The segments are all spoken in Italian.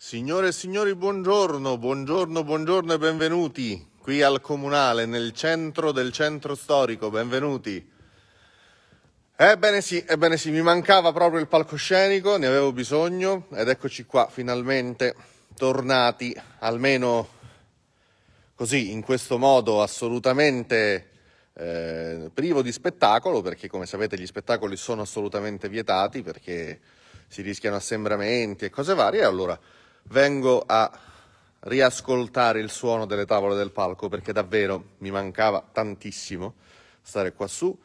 Signore e signori, buongiorno, buongiorno, buongiorno e benvenuti qui al comunale, nel centro del centro storico, benvenuti. Ebbene sì, ebbene sì, mi mancava proprio il palcoscenico, ne avevo bisogno ed eccoci qua finalmente tornati, almeno così, in questo modo assolutamente eh, privo di spettacolo, perché come sapete gli spettacoli sono assolutamente vietati perché si rischiano assembramenti e cose varie, allora vengo a riascoltare il suono delle tavole del palco perché davvero mi mancava tantissimo stare qua su,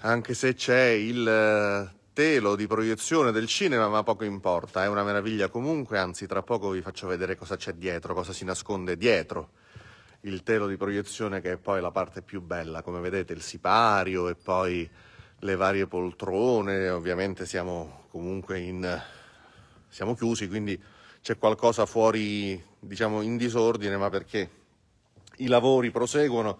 anche se c'è il eh, telo di proiezione del cinema, ma poco importa, è una meraviglia comunque, anzi tra poco vi faccio vedere cosa c'è dietro, cosa si nasconde dietro il telo di proiezione che è poi la parte più bella, come vedete il sipario e poi le varie poltrone, ovviamente siamo comunque in... siamo chiusi, quindi c'è qualcosa fuori, diciamo, in disordine, ma perché i lavori proseguono,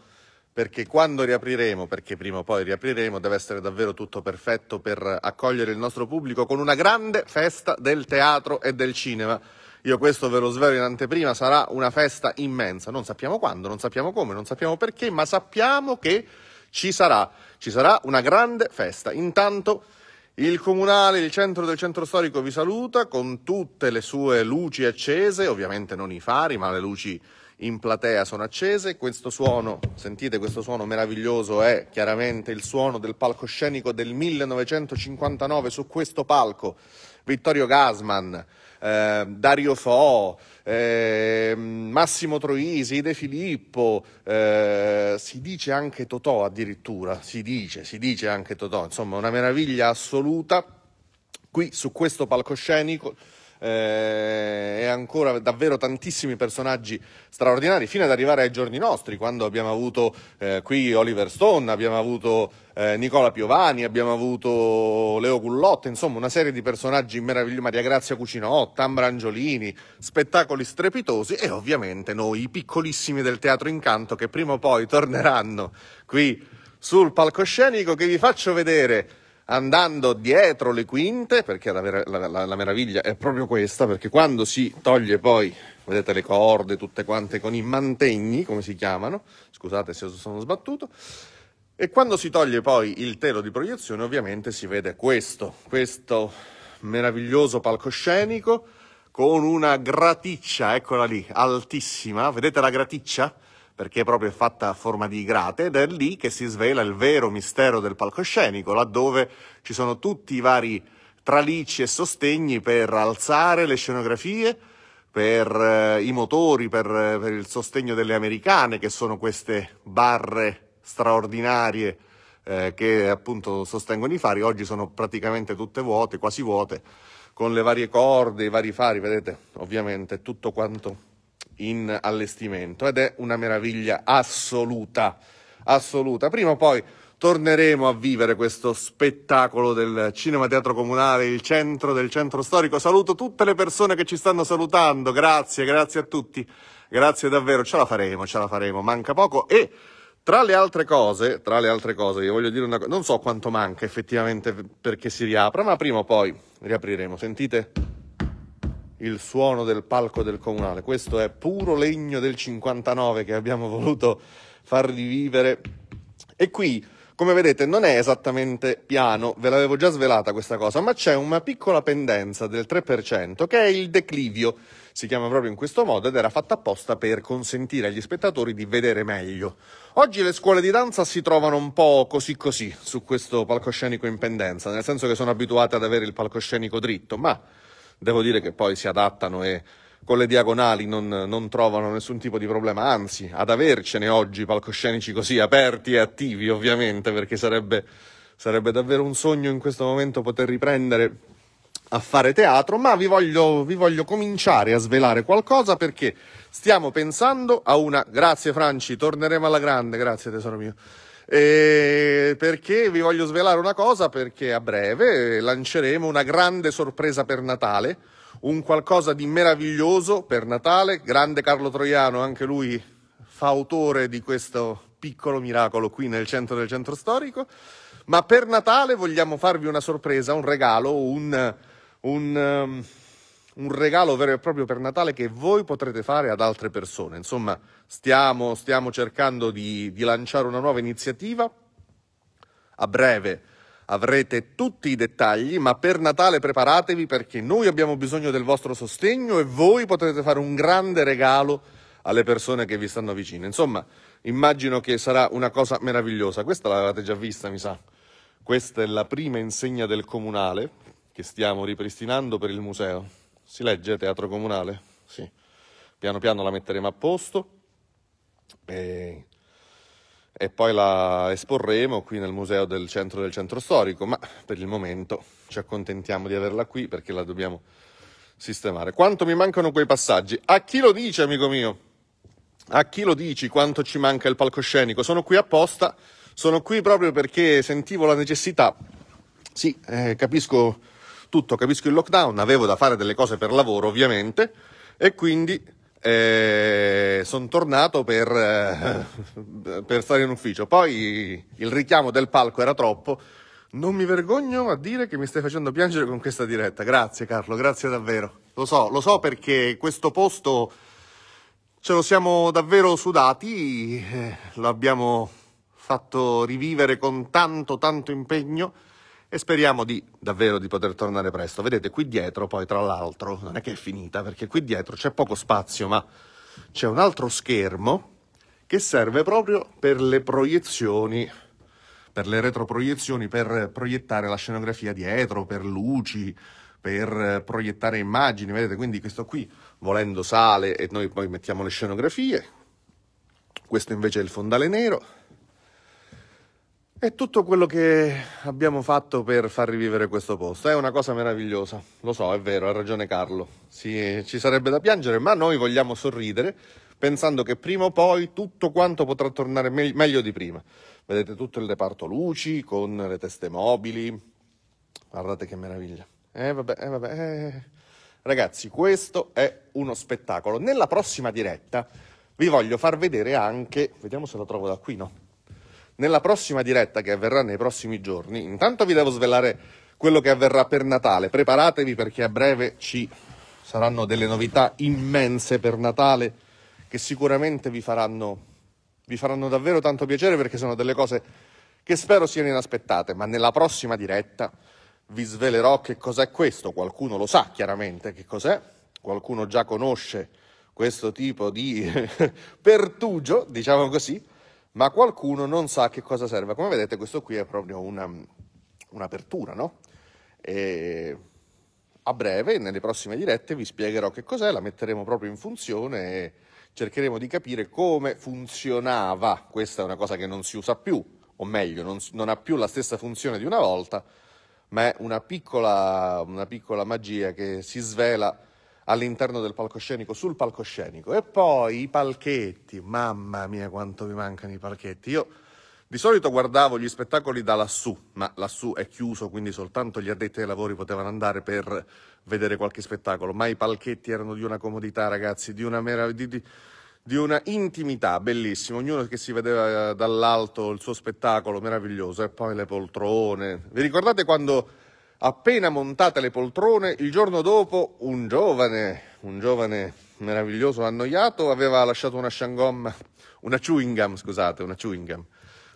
perché quando riapriremo, perché prima o poi riapriremo, deve essere davvero tutto perfetto per accogliere il nostro pubblico con una grande festa del teatro e del cinema. Io questo ve lo svelo in anteprima, sarà una festa immensa. Non sappiamo quando, non sappiamo come, non sappiamo perché, ma sappiamo che ci sarà. Ci sarà una grande festa. Intanto il comunale, il centro del centro storico vi saluta con tutte le sue luci accese, ovviamente non i fari, ma le luci in platea sono accese. Questo suono, sentite questo suono meraviglioso, è chiaramente il suono del palcoscenico del 1959 su questo palco. Vittorio Gasman, eh, Dario Fo, eh, Massimo Troisi, De Filippo, eh, si dice anche Totò addirittura, si dice, si dice anche Totò, insomma una meraviglia assoluta qui su questo palcoscenico eh, e ancora davvero tantissimi personaggi straordinari, fino ad arrivare ai giorni nostri, quando abbiamo avuto eh, qui Oliver Stone, abbiamo avuto eh, Nicola Piovani, abbiamo avuto Leo Gullotta, insomma una serie di personaggi meravigliosi, Maria Grazia Cucinotta, Ambra Angiolini, spettacoli strepitosi e ovviamente noi, i piccolissimi del Teatro Incanto, che prima o poi torneranno qui sul palcoscenico, che vi faccio vedere andando dietro le quinte, perché la, la, la, la, meraviglia è proprio questa, perché quando si toglie poi, vedete le corde tutte quante con i mantegni, come si chiamano, scusate se sono sbattuto, e quando si toglie poi il telo di proiezione ovviamente si vede questo, questo meraviglioso palcoscenico con una graticcia, eccola lì, altissima, vedete la graticcia? perché è proprio fatta a forma di grate ed è lì che si svela il vero mistero del palcoscenico, laddove ci sono tutti i vari tralicci e sostegni per alzare le scenografie, per eh, i motori, per, eh, per, il sostegno delle americane, che sono queste barre straordinarie eh, che appunto sostengono i fari. Oggi sono praticamente tutte vuote, quasi vuote, con le varie corde, i vari fari, vedete ovviamente tutto quanto in allestimento ed è una meraviglia assoluta, assoluta. Prima o poi torneremo a vivere questo spettacolo del Cinema Teatro Comunale, il centro del centro storico. Saluto tutte le persone che ci stanno salutando, grazie, grazie a tutti, grazie davvero, ce la faremo, ce la faremo, manca poco e... Tra le altre cose, tra le altre cose, io voglio dire una cosa, non so quanto manca effettivamente perché si riapra, ma prima o poi riapriremo. Sentite? il suono del palco del comunale. Questo è puro legno del 59 che abbiamo voluto far rivivere. E qui, come vedete, non è esattamente piano, ve l'avevo già svelata questa cosa, ma c'è una piccola pendenza del 3% che è il declivio. Si chiama proprio in questo modo ed era fatta apposta per consentire agli spettatori di vedere meglio. Oggi le scuole di danza si trovano un po' così così su questo palcoscenico in pendenza, nel senso che sono abituate ad avere il palcoscenico dritto, ma devo dire che poi si adattano e con le diagonali non, non, trovano nessun tipo di problema, anzi, ad avercene oggi palcoscenici così aperti e attivi, ovviamente, perché sarebbe, sarebbe davvero un sogno in questo momento poter riprendere a fare teatro, ma vi voglio, vi voglio cominciare a svelare qualcosa perché stiamo pensando a una... Grazie Franci, torneremo alla grande, grazie tesoro mio. E perché vi voglio svelare una cosa, perché a breve lanceremo una grande sorpresa per Natale, un qualcosa di meraviglioso per Natale, grande Carlo Troiano, anche lui fa autore di questo piccolo miracolo qui nel centro del centro storico, ma per Natale vogliamo farvi una sorpresa, un regalo, un... un um, un regalo vero e proprio per Natale che voi potrete fare ad altre persone. Insomma, stiamo, stiamo cercando di, di lanciare una nuova iniziativa. A breve avrete tutti i dettagli, ma per Natale preparatevi perché noi abbiamo bisogno del vostro sostegno e voi potrete fare un grande regalo alle persone che vi stanno vicine. Insomma, immagino che sarà una cosa meravigliosa. Questa l'avete già vista, mi sa. Questa è la prima insegna del comunale che stiamo ripristinando per il museo si legge teatro comunale? Sì. Piano piano la metteremo a posto e, e, poi la esporremo qui nel museo del centro del centro storico, ma per il momento ci accontentiamo di averla qui perché la dobbiamo sistemare. Quanto mi mancano quei passaggi? A chi lo dice, amico mio? A chi lo dici quanto ci manca il palcoscenico? Sono qui apposta, sono qui proprio perché sentivo la necessità. Sì, eh, capisco tutto, capisco il lockdown, avevo da fare delle cose per lavoro ovviamente e quindi eh, sono tornato per, eh, per stare in ufficio. Poi il richiamo del palco era troppo. Non mi vergogno a dire che mi stai facendo piangere con questa diretta. Grazie Carlo, grazie davvero. Lo so, lo so perché questo posto ce lo siamo davvero sudati, eh, lo abbiamo fatto rivivere con tanto, tanto impegno e speriamo di, davvero di poter tornare presto. Vedete, qui dietro poi, tra l'altro, non è che è finita, perché qui dietro c'è poco spazio, ma c'è un altro schermo che serve proprio per le proiezioni, per le retroproiezioni, per proiettare la scenografia dietro, per luci, per proiettare immagini, vedete, quindi questo qui volendo sale e noi poi mettiamo le scenografie, questo invece è il fondale nero, è tutto quello che abbiamo fatto per far rivivere questo posto. È una cosa meravigliosa. Lo so, è vero, ha ragione Carlo. Sì, ci sarebbe da piangere, ma noi vogliamo sorridere pensando che prima o poi tutto quanto potrà tornare me- meglio di prima. Vedete tutto il reparto luci con le teste mobili. Guardate che meraviglia. Eh vabbè, eh vabbè. Eh. eh. Ragazzi, questo è uno spettacolo. Nella prossima diretta vi voglio far vedere anche, vediamo se la trovo da qui, no? nella prossima diretta che avverrà nei prossimi giorni, intanto vi devo svelare quello che avverrà per Natale. Preparatevi perché a breve ci saranno delle novità immense per Natale che sicuramente vi faranno, vi faranno davvero tanto piacere perché sono delle cose che spero siano inaspettate, ma nella prossima diretta vi svelerò che cos'è questo. Qualcuno lo sa chiaramente che cos'è, qualcuno già conosce questo tipo di pertugio, diciamo così, ma qualcuno non sa che cosa serve. Come vedete questo qui è proprio una, un'apertura, no? E a breve, nelle prossime dirette, vi spiegherò che cos'è, la metteremo proprio in funzione e cercheremo di capire come funzionava. Questa è una cosa che non si usa più, o meglio, non, non ha più la stessa funzione di una volta, ma è una piccola, una piccola magia che si svela all'interno del palcoscenico, sul palcoscenico. E poi i palchetti, mamma mia quanto mi mancano i palchetti. Io di solito guardavo gli spettacoli da lassù, ma lassù è chiuso, quindi soltanto gli addetti ai lavori potevano andare per vedere qualche spettacolo, ma i palchetti erano di una comodità, ragazzi, di una meraviglia. Di, di una intimità bellissima, ognuno che si vedeva eh, dall'alto il suo spettacolo meraviglioso e poi le poltrone. Vi ricordate quando Appena montate le poltrone, il giorno dopo un giovane, un giovane meraviglioso annoiato, aveva lasciato una sciangomma, una chewing gum, scusate, una chewing gum.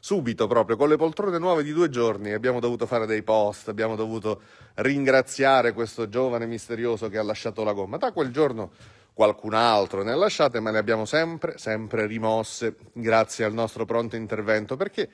Subito proprio, con le poltrone nuove di due giorni, abbiamo dovuto fare dei post, abbiamo dovuto ringraziare questo giovane misterioso che ha lasciato la gomma. Da quel giorno qualcun altro ne ha lasciate, ma le abbiamo sempre, sempre rimosse, grazie al nostro pronto intervento, perché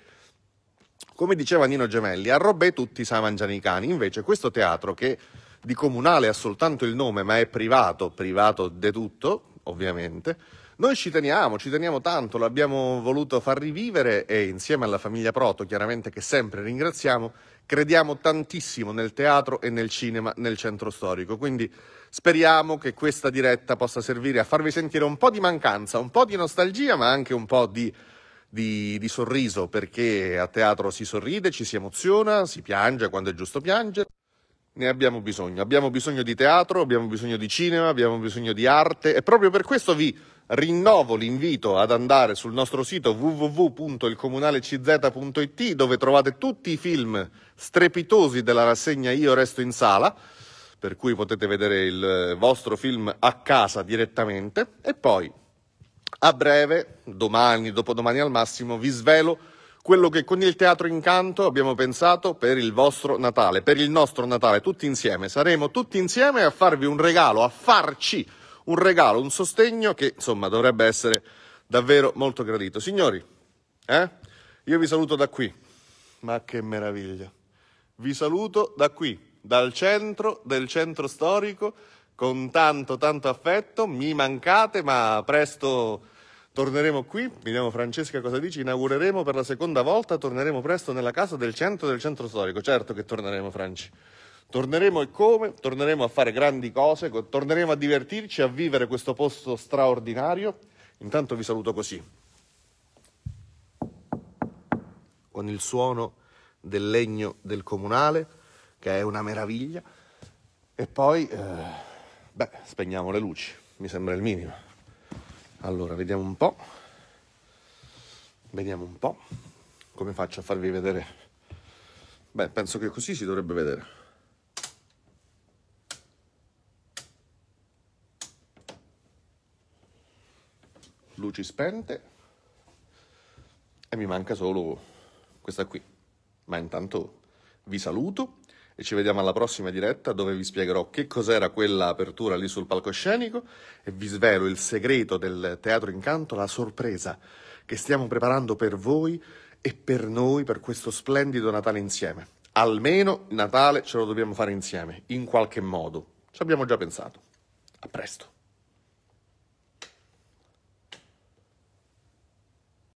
come diceva Nino Gemelli, a Robè tutti sa mangiare i cani, invece questo teatro che di comunale ha soltanto il nome ma è privato, privato di tutto, ovviamente, noi ci teniamo, ci teniamo tanto, l'abbiamo voluto far rivivere e insieme alla famiglia Proto, chiaramente che sempre ringraziamo, crediamo tantissimo nel teatro e nel cinema nel centro storico. Quindi speriamo che questa diretta possa servire a farvi sentire un po' di mancanza, un po' di nostalgia, ma anche un po' di di, di sorriso perché a teatro si sorride, ci si emoziona, si piange quando è giusto piangere. Ne abbiamo bisogno, abbiamo bisogno di teatro, abbiamo bisogno di cinema, abbiamo bisogno di arte e proprio per questo vi rinnovo l'invito ad andare sul nostro sito www.ilcomunalecz.it dove trovate tutti i film strepitosi della rassegna Io resto in sala, per cui potete vedere il vostro film a casa direttamente e poi a breve, domani, dopodomani al massimo, vi svelo quello che con il Teatro Incanto abbiamo pensato per il vostro Natale, per il nostro Natale, tutti insieme. Saremo tutti insieme a farvi un regalo, a farci un regalo, un sostegno che insomma dovrebbe essere davvero molto gradito. Signori, eh? io vi saluto da qui, ma che meraviglia! Vi saluto da qui, dal centro del centro storico con tanto tanto affetto, mi mancate ma presto torneremo qui, vediamo Francesca cosa dici, inaugureremo per la seconda volta, torneremo presto nella casa del centro del centro storico, certo che torneremo Franci. Torneremo e come? Torneremo a fare grandi cose, torneremo a divertirci, a vivere questo posto straordinario. Intanto vi saluto così. Con il suono del legno del comunale, che è una meraviglia. E poi... Eh... Beh, spegniamo le luci, mi sembra il minimo. Allora, vediamo un po'. Vediamo un po' come faccio a farvi vedere. Beh, penso che così si dovrebbe vedere. Luci spente e mi manca solo questa qui. Ma intanto vi saluto e ci vediamo alla prossima diretta dove vi spiegherò che cos'era quella apertura lì sul palcoscenico e vi svelo il segreto del Teatro Incanto, la sorpresa che stiamo preparando per voi e per noi per questo splendido Natale insieme. Almeno Natale ce lo dobbiamo fare insieme, in qualche modo. Ci abbiamo già pensato. A presto.